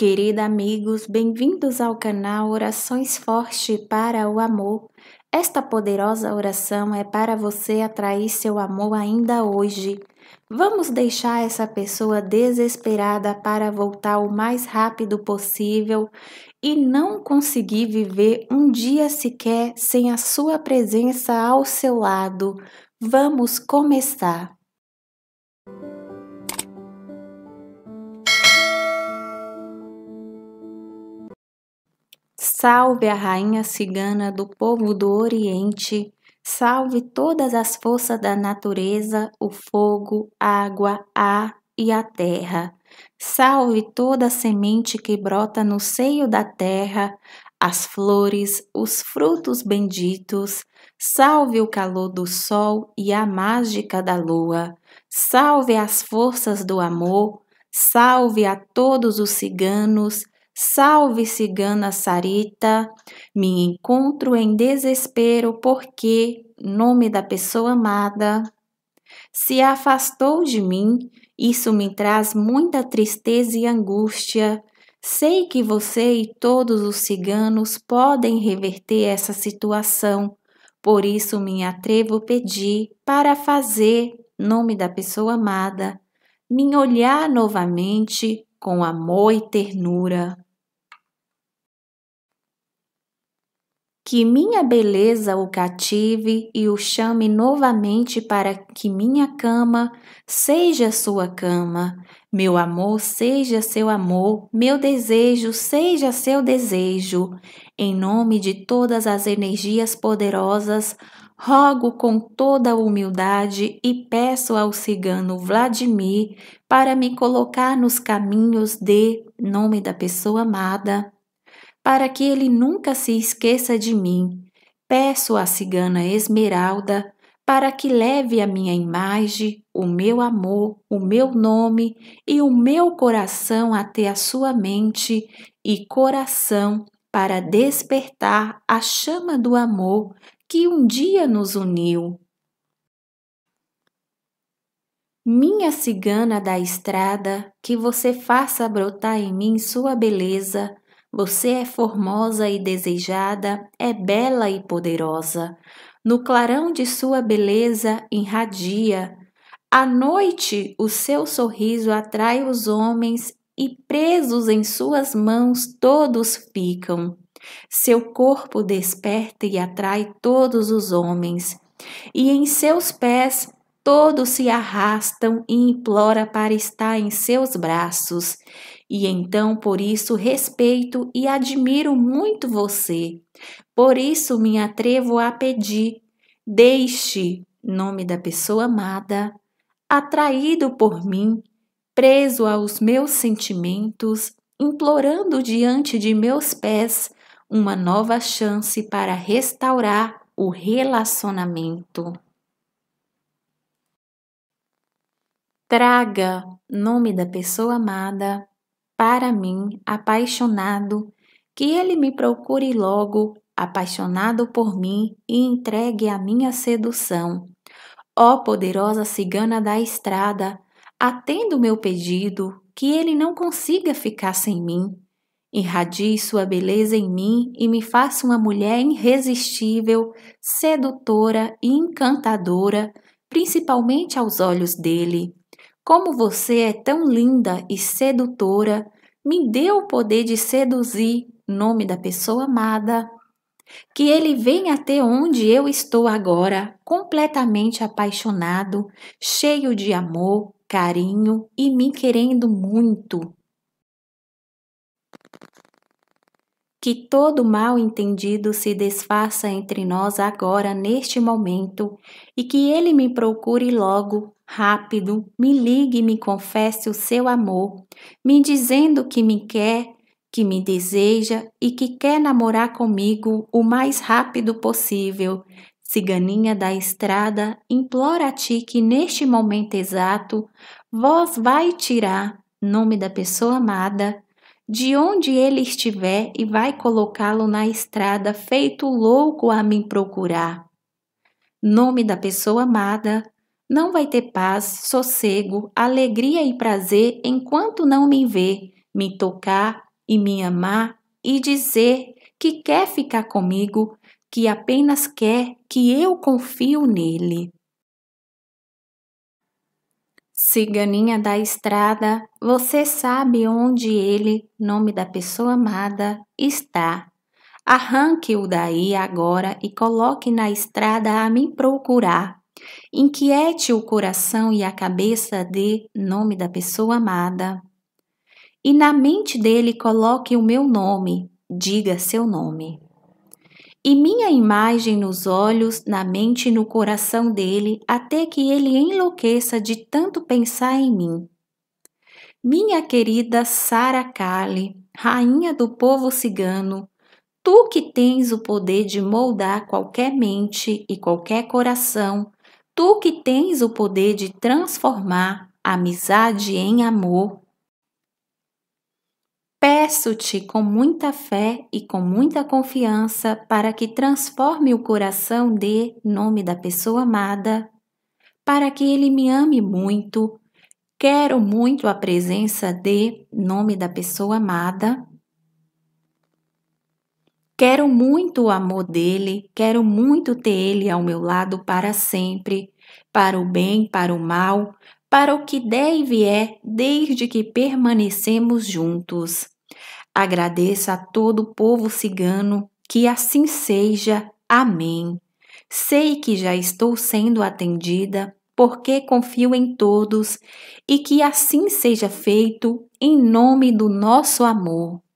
Querida amigos, bem-vindos ao canal Orações Forte para o Amor. Esta poderosa oração é para você atrair seu amor ainda hoje. Vamos deixar essa pessoa desesperada para voltar o mais rápido possível e não conseguir viver um dia sequer sem a sua presença ao seu lado. Vamos começar. Salve a rainha cigana do povo do Oriente, salve todas as forças da natureza, o fogo, a água, a e a terra. Salve toda a semente que brota no seio da terra, as flores, os frutos benditos. Salve o calor do sol e a mágica da lua. Salve as forças do amor. Salve a todos os ciganos Salve, cigana Sarita, me encontro em desespero porque, nome da pessoa amada, se afastou de mim. Isso me traz muita tristeza e angústia. Sei que você e todos os ciganos podem reverter essa situação. Por isso me atrevo a pedir para fazer, nome da pessoa amada, me olhar novamente com amor e ternura. que minha beleza o cative e o chame novamente para que minha cama seja sua cama, meu amor seja seu amor, meu desejo seja seu desejo. Em nome de todas as energias poderosas, rogo com toda humildade e peço ao cigano Vladimir para me colocar nos caminhos de nome da pessoa amada para que ele nunca se esqueça de mim. Peço à cigana Esmeralda para que leve a minha imagem, o meu amor, o meu nome e o meu coração até a sua mente e coração para despertar a chama do amor que um dia nos uniu. Minha cigana da estrada, que você faça brotar em mim sua beleza você é formosa e desejada, é bela e poderosa. No clarão de sua beleza irradia. À noite, o seu sorriso atrai os homens e presos em suas mãos todos ficam. Seu corpo desperta e atrai todos os homens, e em seus pés todos se arrastam e implora para estar em seus braços. E então por isso respeito e admiro muito você. Por isso me atrevo a pedir: deixe, nome da pessoa amada, atraído por mim, preso aos meus sentimentos, implorando diante de meus pés uma nova chance para restaurar o relacionamento. Traga, nome da pessoa amada, para mim, apaixonado, que ele me procure logo, apaixonado por mim e entregue a minha sedução. Ó poderosa cigana da estrada, atenda o meu pedido, que ele não consiga ficar sem mim. Irradie sua beleza em mim e me faça uma mulher irresistível, sedutora e encantadora, principalmente aos olhos dele. Como você é tão linda e sedutora, me dê o poder de seduzir, nome da pessoa amada. Que ele venha até onde eu estou agora, completamente apaixonado, cheio de amor, carinho e me querendo muito. Que todo mal entendido se desfaça entre nós agora, neste momento, e que ele me procure logo rápido, me ligue e me confesse o seu amor, me dizendo que me quer, que me deseja e que quer namorar comigo o mais rápido possível. Ciganinha da estrada, implora a ti que neste momento exato, vós vai tirar nome da pessoa amada de onde ele estiver e vai colocá-lo na estrada, feito louco a me procurar. Nome da pessoa amada, não vai ter paz, sossego, alegria e prazer enquanto não me ver, me tocar e me amar e dizer que quer ficar comigo, que apenas quer que eu confio nele. Ciganinha da estrada, você sabe onde ele, nome da pessoa amada, está. Arranque-o daí agora e coloque na estrada a me procurar inquiete o coração e a cabeça de nome da pessoa amada. E na mente dele coloque o meu nome, diga seu nome. E minha imagem nos olhos, na mente e no coração dele, até que ele enlouqueça de tanto pensar em mim. Minha querida Sara Kali, rainha do povo cigano, tu que tens o poder de moldar qualquer mente e qualquer coração, tu que tens o poder de transformar a amizade em amor. Peço-te com muita fé e com muita confiança para que transforme o coração de nome da pessoa amada, para que ele me ame muito. Quero muito a presença de nome da pessoa amada Quero muito o amor dele, quero muito ter ele ao meu lado para sempre, para o bem, para o mal, para o que der e vier, é, desde que permanecemos juntos. Agradeço a todo o povo cigano, que assim seja. Amém. Sei que já estou sendo atendida, porque confio em todos, e que assim seja feito, em nome do nosso amor.